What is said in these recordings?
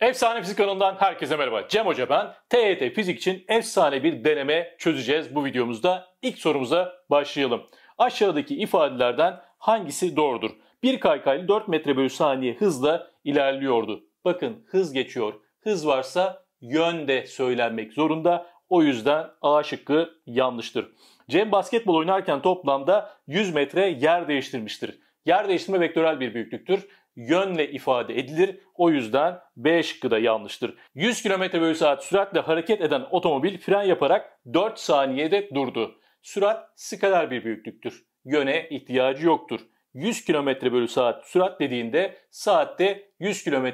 Efsane Fizik kanalından herkese merhaba. Cem Hoca ben. TYT e Fizik için efsane bir deneme çözeceğiz bu videomuzda. İlk sorumuza başlayalım. Aşağıdaki ifadelerden hangisi doğrudur? Bir kaykaylı 4 metre bölü saniye hızla ilerliyordu. Bakın hız geçiyor. Hız varsa yön de söylenmek zorunda. O yüzden A şıkkı yanlıştır. Cem basketbol oynarken toplamda 100 metre yer değiştirmiştir. Yer değiştirme vektörel bir büyüklüktür yönle ifade edilir. O yüzden B şıkkı da yanlıştır. 100 km bölü saat süratle hareket eden otomobil fren yaparak 4 saniyede durdu. Sürat skaler bir büyüklüktür. Yöne ihtiyacı yoktur. 100 km bölü saat sürat dediğinde saatte 100 km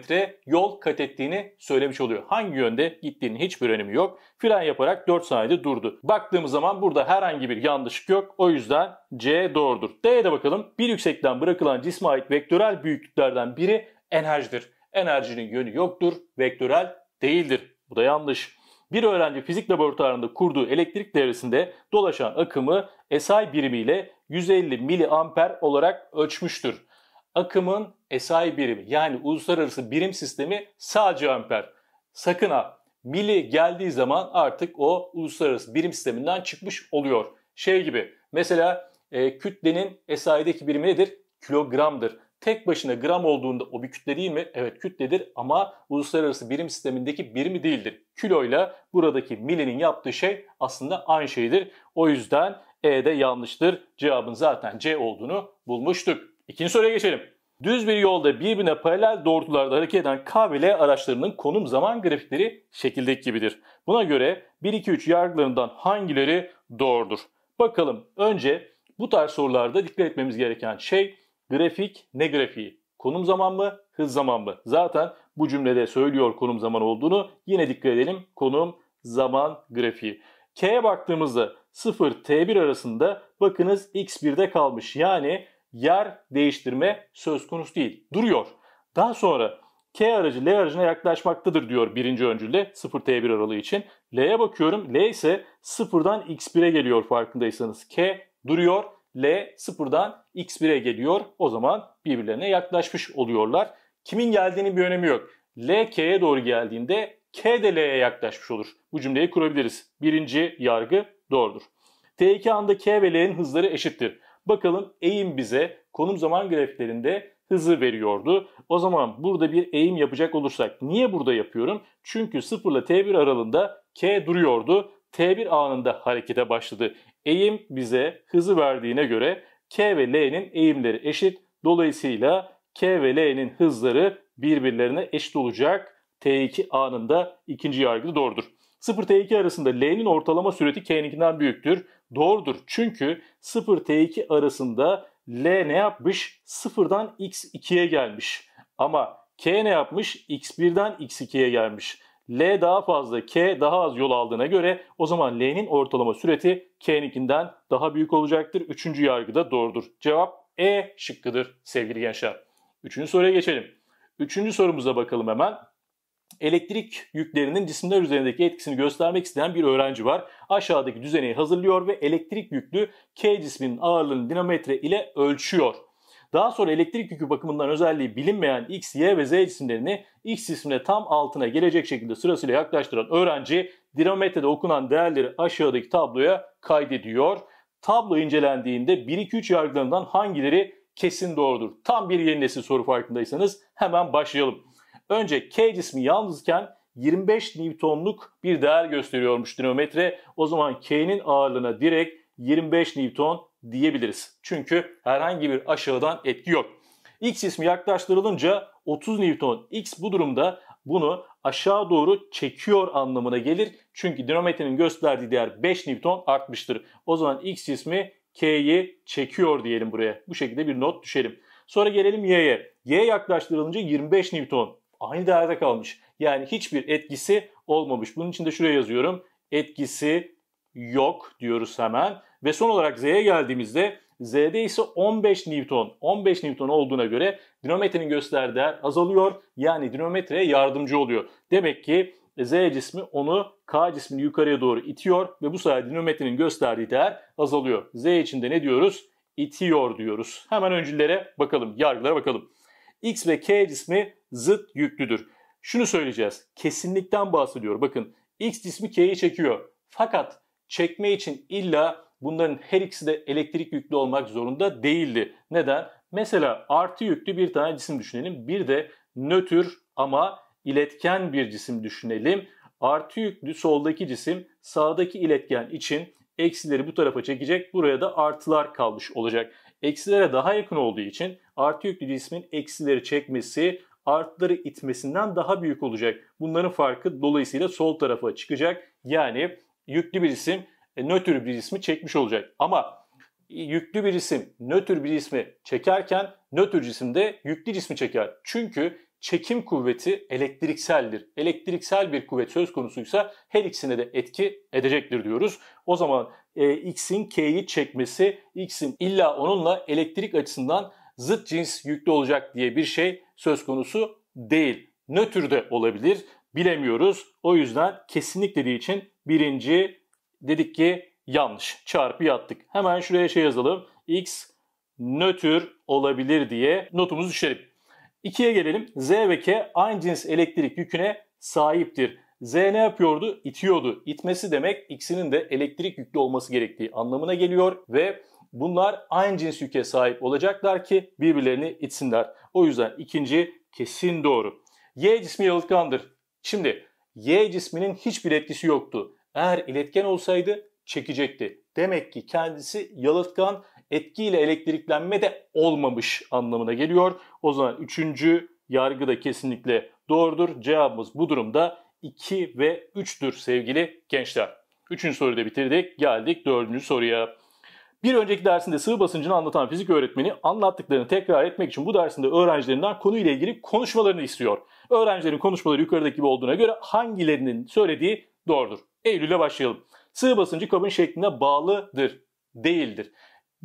yol kat ettiğini söylemiş oluyor. Hangi yönde gittiğinin hiçbir önemi yok. Fren yaparak 4 saniyede durdu. Baktığımız zaman burada herhangi bir yanlışlık yok. O yüzden C doğrudur. D'ye de bakalım. Bir yüksekten bırakılan cisme ait vektörel büyüklüklerden biri enerjidir. Enerjinin yönü yoktur. Vektörel değildir. Bu da yanlış. Bir öğrenci fizik laboratuvarında kurduğu elektrik devresinde dolaşan akımı SI birimiyle 150 miliamper olarak ölçmüştür. Akımın SI birimi yani uluslararası birim sistemi sadece amper. Sakın ha mili geldiği zaman artık o uluslararası birim sisteminden çıkmış oluyor. Şey gibi mesela e, kütlenin SI'deki birimi nedir? Kilogramdır. Tek başına gram olduğunda o bir kütle değil mi? Evet kütledir ama uluslararası birim sistemindeki birimi değildir. Kilo ile buradaki milinin yaptığı şey aslında aynı şeydir. O yüzden e de yanlıştır. Cevabın zaten C olduğunu bulmuştuk. İkinci soruya geçelim. Düz bir yolda birbirine paralel doğrultularda hareket eden K ve L araçlarının konum zaman grafikleri şekildeki gibidir. Buna göre 1, 2, 3 yargılarından hangileri doğrudur? Bakalım önce bu tarz sorularda dikkat etmemiz gereken şey grafik ne grafiği? Konum zaman mı, hız zaman mı? Zaten bu cümlede söylüyor konum zaman olduğunu. Yine dikkat edelim konum zaman grafiği. K'ye baktığımızda 0T1 arasında bakınız X1'de kalmış. Yani yer değiştirme söz konusu değil. Duruyor. Daha sonra K aracı L aracına yaklaşmaktadır diyor birinci öncülde 0T1 aralığı için. L'ye bakıyorum. L ise 0'dan X1'e geliyor farkındaysanız. K duruyor. L 0'dan X1'e geliyor. O zaman birbirlerine yaklaşmış oluyorlar. Kimin geldiğinin bir önemi yok. L K'ye doğru geldiğinde K de L'ye yaklaşmış olur. Bu cümleyi kurabiliriz. Birinci yargı Doğrudur. T2 anda K ve L'nin hızları eşittir. Bakalım eğim bize konum zaman grafiklerinde hızı veriyordu. O zaman burada bir eğim yapacak olursak niye burada yapıyorum? Çünkü 0 ile T1 aralığında K duruyordu. T1 anında harekete başladı. Eğim bize hızı verdiğine göre K ve L'nin eğimleri eşit. Dolayısıyla K ve L'nin hızları birbirlerine eşit olacak. T2 anında ikinci yargı doğrudur. 0T2 arasında L'nin ortalama sürati K'ninkinden büyüktür. Doğrudur çünkü 0T2 arasında L ne yapmış? 0'dan X2'ye gelmiş. Ama K ne yapmış? X1'den X2'ye gelmiş. L daha fazla, K daha az yol aldığına göre o zaman L'nin ortalama süreti K'ninkinden daha büyük olacaktır. Üçüncü yargı da doğrudur. Cevap E şıkkıdır sevgili gençler. Üçüncü soruya geçelim. Üçüncü sorumuza bakalım hemen elektrik yüklerinin cisimler üzerindeki etkisini göstermek isteyen bir öğrenci var. Aşağıdaki düzeneyi hazırlıyor ve elektrik yüklü K cisminin ağırlığını dinamometre ile ölçüyor. Daha sonra elektrik yükü bakımından özelliği bilinmeyen X, Y ve Z cisimlerini X cismine tam altına gelecek şekilde sırasıyla yaklaştıran öğrenci dinamometrede okunan değerleri aşağıdaki tabloya kaydediyor. Tablo incelendiğinde 1-2-3 yargılarından hangileri kesin doğrudur? Tam bir yeni nesil soru farkındaysanız hemen başlayalım. Önce K cismi yalnızken 25 Newton'luk bir değer gösteriyormuş dinamometre. O zaman K'nin ağırlığına direkt 25 Newton diyebiliriz. Çünkü herhangi bir aşağıdan etki yok. X ismi yaklaştırılınca 30 Newton X bu durumda bunu aşağı doğru çekiyor anlamına gelir. Çünkü dinometrenin gösterdiği değer 5 Newton artmıştır. O zaman X ismi K'yi çekiyor diyelim buraya. Bu şekilde bir not düşelim. Sonra gelelim Y'ye. Y yaklaştırılınca 25 Newton aynı değerde kalmış. Yani hiçbir etkisi olmamış. Bunun için de şuraya yazıyorum. Etkisi yok diyoruz hemen. Ve son olarak Z'ye geldiğimizde Z'de ise 15 Newton. 15 Newton olduğuna göre dinometrenin gösterdiği değer azalıyor. Yani dinamometreye yardımcı oluyor. Demek ki Z cismi onu K cismini yukarıya doğru itiyor ve bu sayede dinometrenin gösterdiği değer azalıyor. Z için de ne diyoruz? İtiyor diyoruz. Hemen öncülere bakalım, yargılara bakalım. X ve K cismi zıt yüklüdür. Şunu söyleyeceğiz. Kesinlikten bahsediyor. Bakın X cismi K'yi çekiyor. Fakat çekme için illa bunların her ikisi de elektrik yüklü olmak zorunda değildi. Neden? Mesela artı yüklü bir tane cisim düşünelim. Bir de nötr ama iletken bir cisim düşünelim. Artı yüklü soldaki cisim sağdaki iletken için eksileri bu tarafa çekecek. Buraya da artılar kalmış olacak eksilere daha yakın olduğu için artı yüklü cismin eksileri çekmesi artları itmesinden daha büyük olacak. Bunların farkı dolayısıyla sol tarafa çıkacak. Yani yüklü bir isim e, nötr bir ismi çekmiş olacak. Ama yüklü bir isim nötr bir ismi çekerken nötr cisim de yüklü cismi çeker. Çünkü çekim kuvveti elektrikseldir. Elektriksel bir kuvvet söz konusuysa her ikisine de etki edecektir diyoruz. O zaman e, X'in K'yi çekmesi, X'in illa onunla elektrik açısından zıt cins yüklü olacak diye bir şey söz konusu değil. Nötr de olabilir bilemiyoruz. O yüzden kesinlik dediği için birinci dedik ki yanlış çarpı yattık. Hemen şuraya şey yazalım. X nötr olabilir diye notumuzu düşelim. 2'ye gelelim. Z ve K aynı cins elektrik yüküne sahiptir. Z ne yapıyordu? İtiyordu. İtmesi demek ikisinin de elektrik yüklü olması gerektiği anlamına geliyor ve bunlar aynı cins yüke sahip olacaklar ki birbirlerini itsinler. O yüzden ikinci kesin doğru. Y cismi yalıtkandır. Şimdi Y cisminin hiçbir etkisi yoktu. Eğer iletken olsaydı çekecekti. Demek ki kendisi yalıtkan etkiyle elektriklenme de olmamış anlamına geliyor. O zaman üçüncü yargı da kesinlikle doğrudur. Cevabımız bu durumda 2 ve 3'tür sevgili gençler. Üçüncü soruyu da bitirdik. Geldik dördüncü soruya. Bir önceki dersinde sıvı basıncını anlatan fizik öğretmeni anlattıklarını tekrar etmek için bu dersinde öğrencilerinden konuyla ilgili konuşmalarını istiyor. Öğrencilerin konuşmaları yukarıdaki gibi olduğuna göre hangilerinin söylediği doğrudur. Eylül'e başlayalım. Sıvı basıncı kabın şekline bağlıdır, değildir.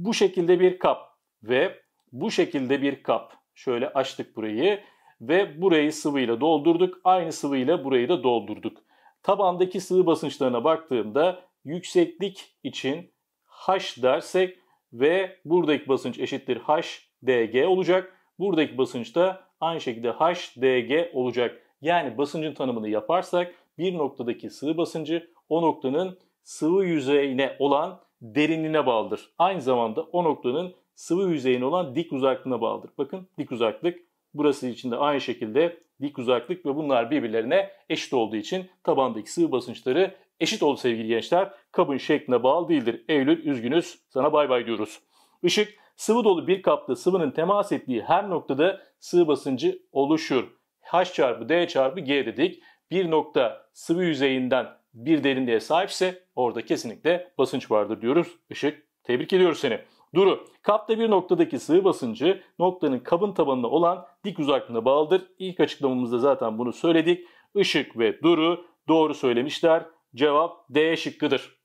Bu şekilde bir kap ve bu şekilde bir kap. Şöyle açtık burayı ve burayı sıvıyla doldurduk. Aynı sıvıyla burayı da doldurduk. Tabandaki sıvı basınçlarına baktığımda yükseklik için H dersek ve buradaki basınç eşittir H dg olacak. Buradaki basınç da aynı şekilde H dg olacak. Yani basıncın tanımını yaparsak bir noktadaki sıvı basıncı o noktanın sıvı yüzeyine olan derinliğine bağlıdır. Aynı zamanda o noktanın sıvı yüzeyine olan dik uzaklığına bağlıdır. Bakın dik uzaklık burası için de aynı şekilde dik uzaklık ve bunlar birbirlerine eşit olduğu için tabandaki sıvı basınçları eşit oldu sevgili gençler. Kabın şekline bağlı değildir. Eylül üzgünüz sana bay bay diyoruz. Işık sıvı dolu bir kapta sıvının temas ettiği her noktada sıvı basıncı oluşur. H çarpı D çarpı G dedik. Bir nokta sıvı yüzeyinden bir derinliğe sahipse orada kesinlikle basınç vardır diyoruz. Işık tebrik ediyoruz seni. Duru, kapta bir noktadaki sıvı basıncı noktanın kabın tabanına olan dik uzaklığına bağlıdır. İlk açıklamamızda zaten bunu söyledik. Işık ve Duru doğru söylemişler. Cevap D şıkkıdır.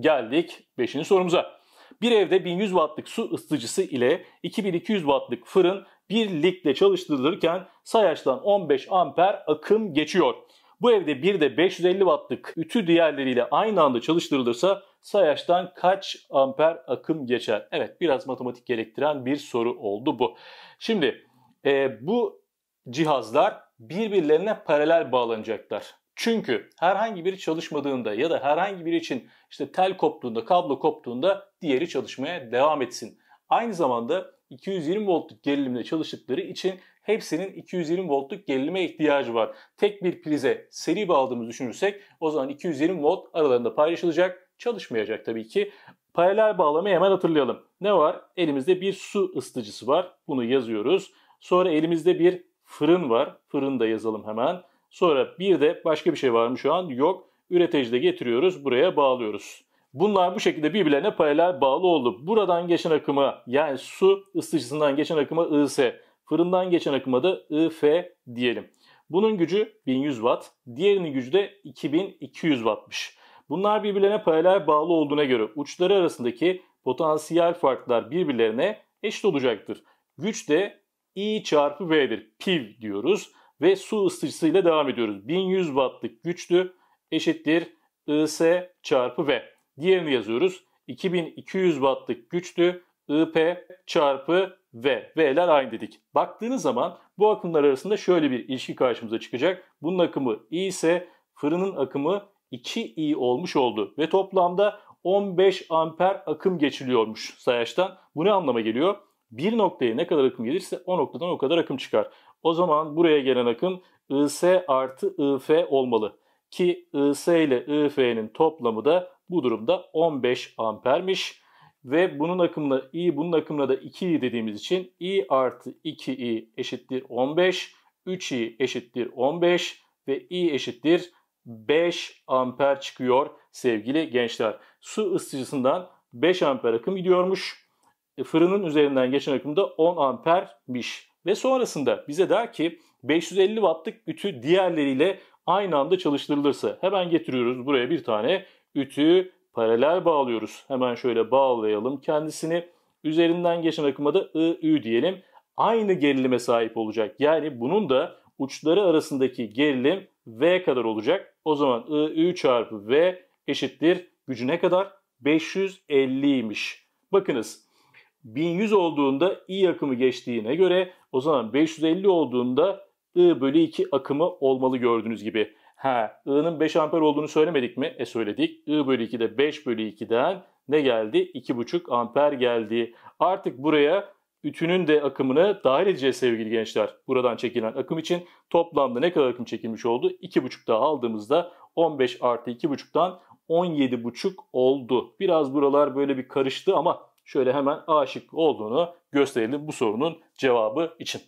Geldik 5. sorumuza. Bir evde 1100 wattlık su ısıtıcısı ile 2200 wattlık fırın birlikte çalıştırılırken sayaçtan 15 amper akım geçiyor. Bu evde bir de 550 wattlık ütü diğerleriyle aynı anda çalıştırılırsa sayaçtan kaç amper akım geçer? Evet biraz matematik gerektiren bir soru oldu bu. Şimdi e, bu cihazlar birbirlerine paralel bağlanacaklar. Çünkü herhangi biri çalışmadığında ya da herhangi biri için işte tel koptuğunda, kablo koptuğunda diğeri çalışmaya devam etsin. Aynı zamanda 220 voltluk gerilimle çalıştıkları için hepsinin 220 voltluk gerilime ihtiyacı var. Tek bir prize seri bağladığımızı düşünürsek o zaman 220 volt aralarında paylaşılacak. Çalışmayacak tabii ki. Paralel bağlamayı hemen hatırlayalım. Ne var? Elimizde bir su ısıtıcısı var. Bunu yazıyoruz. Sonra elimizde bir fırın var. Fırını da yazalım hemen. Sonra bir de başka bir şey var mı şu an? Yok. Üreteci de getiriyoruz. Buraya bağlıyoruz. Bunlar bu şekilde birbirlerine paralel bağlı oldu. Buradan geçen akıma yani su ısıtıcısından geçen akıma IS, fırından geçen akıma da IF diyelim. Bunun gücü 1100 watt, diğerinin gücü de 2200 wattmış. Bunlar birbirlerine paralel bağlı olduğuna göre uçları arasındaki potansiyel farklar birbirlerine eşit olacaktır. Güç de I çarpı V'dir. Piv diyoruz ve su ısıtıcısıyla devam ediyoruz. 1100 wattlık güçlü eşittir IS çarpı V. Diğerini yazıyoruz. 2200 wattlık güçtü. IP çarpı V. V'ler aynı dedik. Baktığınız zaman bu akımlar arasında şöyle bir ilişki karşımıza çıkacak. Bunun akımı I ise fırının akımı 2I olmuş oldu. Ve toplamda 15 amper akım geçiliyormuş sayaçtan. Bu ne anlama geliyor? Bir noktaya ne kadar akım gelirse o noktadan o kadar akım çıkar. O zaman buraya gelen akım IS artı IF olmalı. Ki IS ile IF'nin toplamı da bu durumda 15 ampermiş. Ve bunun akımına i, bunun akımına da 2i dediğimiz için i artı 2i eşittir 15, 3i eşittir 15 ve i eşittir 5 amper çıkıyor sevgili gençler. Su ısıtıcısından 5 amper akım gidiyormuş. E, fırının üzerinden geçen akım da 10 ampermiş. Ve sonrasında bize der ki 550 wattlık ütü diğerleriyle aynı anda çalıştırılırsa hemen getiriyoruz buraya bir tane ütüyü paralel bağlıyoruz. Hemen şöyle bağlayalım kendisini. Üzerinden geçen akıma da I, Ü diyelim. Aynı gerilime sahip olacak. Yani bunun da uçları arasındaki gerilim V kadar olacak. O zaman I, Ü çarpı V eşittir gücü ne kadar? 550'ymiş. Bakınız 1100 olduğunda i akımı geçtiğine göre o zaman 550 olduğunda i bölü 2 akımı olmalı gördüğünüz gibi. Ha, I'nın 5 amper olduğunu söylemedik mi? E söyledik. I bölü 2'de 5 bölü 2'den ne geldi? 2,5 amper geldi. Artık buraya ütünün de akımını dahil edeceğiz sevgili gençler. Buradan çekilen akım için toplamda ne kadar akım çekilmiş oldu? 2,5 daha aldığımızda 15 artı 2,5'tan 17,5 oldu. Biraz buralar böyle bir karıştı ama şöyle hemen aşık olduğunu gösterelim bu sorunun cevabı için.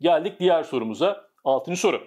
Geldik diğer sorumuza. 6. soru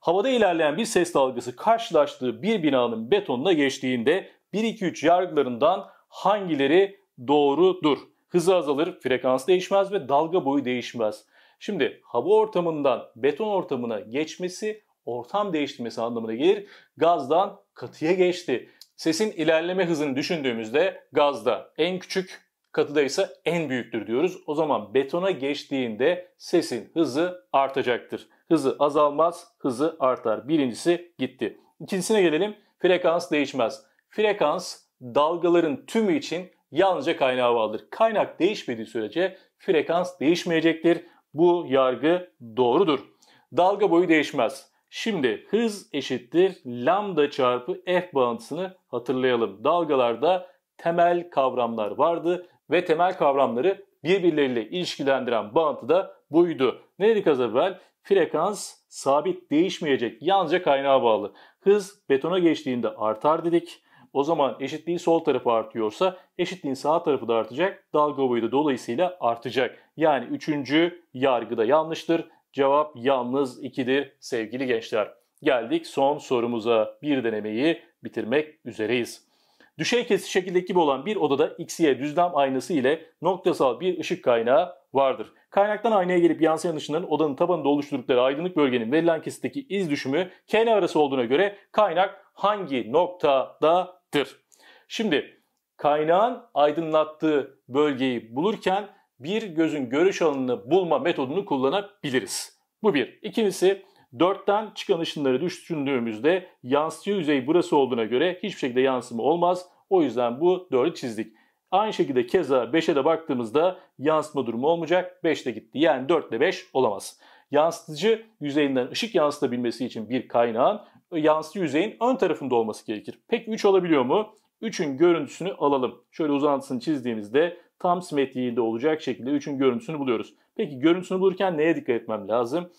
havada ilerleyen bir ses dalgası karşılaştığı bir binanın betonuna geçtiğinde 1-2-3 yargılarından hangileri doğrudur? Hızı azalır, frekans değişmez ve dalga boyu değişmez. Şimdi hava ortamından beton ortamına geçmesi ortam değiştirmesi anlamına gelir. Gazdan katıya geçti. Sesin ilerleme hızını düşündüğümüzde gazda en küçük katıda ise en büyüktür diyoruz. O zaman betona geçtiğinde sesin hızı artacaktır. Hızı azalmaz, hızı artar. Birincisi gitti. İkincisine gelelim. Frekans değişmez. Frekans dalgaların tümü için yalnızca kaynağı bağlıdır. Kaynak değişmediği sürece frekans değişmeyecektir. Bu yargı doğrudur. Dalga boyu değişmez. Şimdi hız eşittir lambda çarpı f bağıntısını hatırlayalım. Dalgalarda temel kavramlar vardı ve temel kavramları birbirleriyle ilişkilendiren bağıntı da buydu. Ne dedik az evvel? Frekans sabit değişmeyecek yalnızca kaynağa bağlı. Hız betona geçtiğinde artar dedik. O zaman eşitliğin sol tarafı artıyorsa eşitliğin sağ tarafı da artacak. Dalga boyu da dolayısıyla artacak. Yani üçüncü yargıda yanlıştır. Cevap yalnız ikidir sevgili gençler. Geldik son sorumuza bir denemeyi bitirmek üzereyiz. Düşey kesiş şekildeki gibi olan bir odada X-Y düzlem aynası ile noktasal bir ışık kaynağı vardır. Kaynaktan aynaya gelip yansıyan ışının odanın tabanında oluşturdukları aydınlık bölgenin verilen kesitteki iz düşümü KN arası olduğuna göre kaynak hangi noktadadır? Şimdi kaynağın aydınlattığı bölgeyi bulurken bir gözün görüş alanını bulma metodunu kullanabiliriz. Bu bir. İkincisi 4'ten çıkan ışınları düşündüğümüzde yansıtıcı yüzey burası olduğuna göre hiçbir şekilde yansıma olmaz. O yüzden bu 4'ü çizdik. Aynı şekilde keza 5'e de baktığımızda yansıtma durumu olmayacak. 5 de gitti. Yani 4 ile 5 olamaz. Yansıtıcı yüzeyinden ışık yansıtabilmesi için bir kaynağın yansıtıcı yüzeyin ön tarafında olması gerekir. Peki 3 olabiliyor mu? 3'ün görüntüsünü alalım. Şöyle uzantısını çizdiğimizde tam simetriğinde olacak şekilde 3'ün görüntüsünü buluyoruz. Peki görüntüsünü bulurken neye dikkat etmem lazım?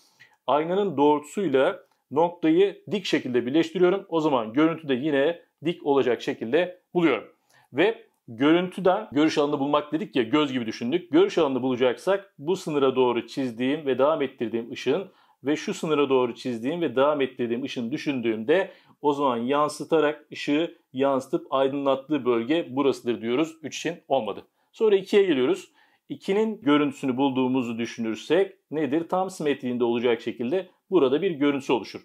aynanın doğrultusuyla noktayı dik şekilde birleştiriyorum. O zaman görüntü de yine dik olacak şekilde buluyorum. Ve görüntüden görüş alanını bulmak dedik ya göz gibi düşündük. Görüş alanını bulacaksak bu sınıra doğru çizdiğim ve devam ettirdiğim ışığın ve şu sınıra doğru çizdiğim ve devam ettirdiğim ışığın düşündüğümde o zaman yansıtarak ışığı yansıtıp aydınlattığı bölge burasıdır diyoruz. 3 için olmadı. Sonra 2'ye geliyoruz. 2'nin görüntüsünü bulduğumuzu düşünürsek nedir? Tam simetriğinde olacak şekilde burada bir görüntüsü oluşur.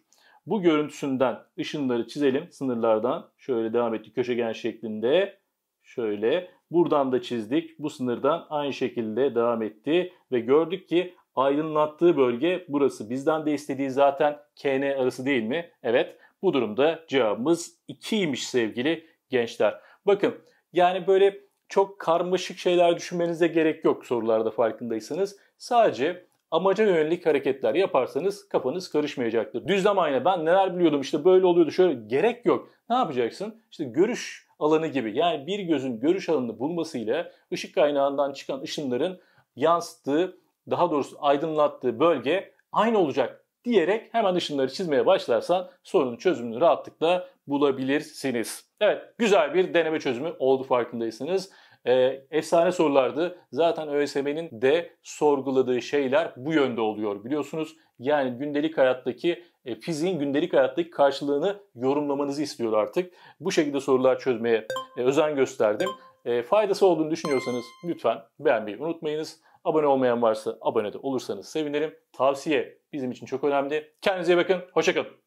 Bu görüntüsünden ışınları çizelim sınırlardan. Şöyle devam etti köşegen şeklinde. Şöyle buradan da çizdik. Bu sınırdan aynı şekilde devam etti. Ve gördük ki aydınlattığı bölge burası. Bizden de istediği zaten KN arası değil mi? Evet. Bu durumda cevabımız 2'ymiş sevgili gençler. Bakın yani böyle çok karmaşık şeyler düşünmenize gerek yok sorularda farkındaysanız. Sadece amaca yönelik hareketler yaparsanız kafanız karışmayacaktır. Düzlem aynı ben neler biliyordum işte böyle oluyordu şöyle gerek yok. Ne yapacaksın? İşte görüş alanı gibi yani bir gözün görüş alanını bulmasıyla ışık kaynağından çıkan ışınların yansıttığı daha doğrusu aydınlattığı bölge aynı olacak diyerek hemen ışınları çizmeye başlarsan sorunun çözümünü rahatlıkla bulabilirsiniz. Evet güzel bir deneme çözümü oldu farkındaysınız. E, efsane sorulardı. Zaten ÖSM'nin de sorguladığı şeyler bu yönde oluyor biliyorsunuz. Yani gündelik hayattaki e, fiziğin gündelik hayattaki karşılığını yorumlamanızı istiyor artık. Bu şekilde sorular çözmeye e, özen gösterdim. E, faydası olduğunu düşünüyorsanız lütfen beğenmeyi unutmayınız. Abone olmayan varsa abone de olursanız sevinirim. Tavsiye bizim için çok önemli. Kendinize iyi bakın. Hoşçakalın.